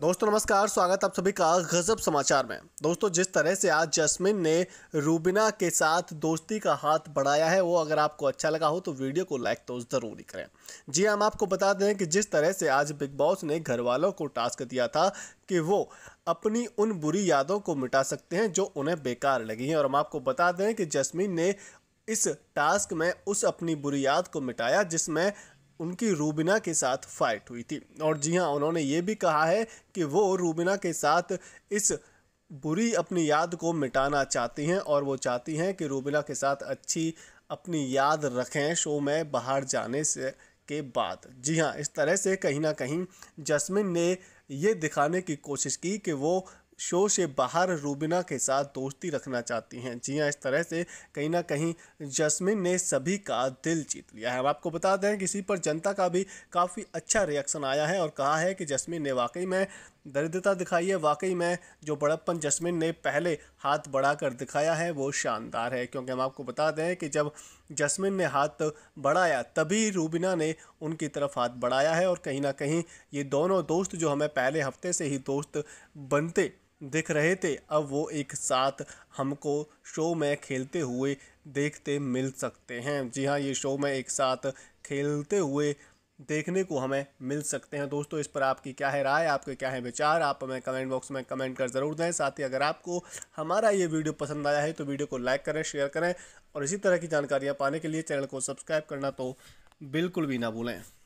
दोस्तों नमस्कार स्वागत आप सभी का गजब समाचार में दोस्तों जिस तरह से आज जस्मिन ने रूबिना के साथ दोस्ती का हाथ बढ़ाया है वो अगर आपको अच्छा लगा हो तो वीडियो को लाइक तो ज़रूर ही करें जी हाँ, हम आपको बता दें कि जिस तरह से आज बिग बॉस ने घर वालों को टास्क दिया था कि वो अपनी उन बुरी यादों को मिटा सकते हैं जो उन्हें बेकार लगी हैं और हम आपको बता दें कि जसमिन ने इस टास्क में उस अपनी बुरी याद को मिटाया जिसमें उनकी रूबिना के साथ फाइट हुई थी और जी हाँ उन्होंने ये भी कहा है कि वो रूबिना के साथ इस बुरी अपनी याद को मिटाना चाहती हैं और वो चाहती हैं कि रूबिना के साथ अच्छी अपनी याद रखें शो में बाहर जाने से के बाद जी हाँ इस तरह से कहीं ना कहीं जस्मिन ने ये दिखाने की कोशिश की कि वो शो से बाहर रूबिना के साथ दोस्ती रखना चाहती हैं जी हाँ इस तरह से कहीं ना कहीं जस्मिन ने सभी का दिल जीत लिया है हम आपको बता दें कि इसी पर जनता का भी काफ़ी अच्छा रिएक्शन आया है और कहा है कि जस्मिन ने वाकई में दरिद्रता दिखाई है वाकई में जो बड़प्पन जस्मिन ने पहले हाथ बढ़ा कर दिखाया है वो शानदार है क्योंकि हम आपको बता दें कि जब जस्मिन ने हाथ बढ़ाया तभी रूबिना ने उनकी तरफ हाथ बढ़ाया है और कहीं ना कहीं ये दोनों दोस्त जो हमें पहले हफ्ते से ही दोस्त बनते दिख रहे थे अब वो एक साथ हमको शो में खेलते हुए देखते मिल सकते हैं जी हाँ ये शो में एक साथ खेलते हुए देखने को हमें मिल सकते हैं दोस्तों इस पर आपकी क्या है राय आपके क्या है विचार आप हमें कमेंट बॉक्स में कमेंट कर ज़रूर दें साथ ही अगर आपको हमारा ये वीडियो पसंद आया है तो वीडियो को लाइक करें शेयर करें और इसी तरह की जानकारियाँ पाने के लिए चैनल को सब्सक्राइब करना तो बिल्कुल भी ना भूलें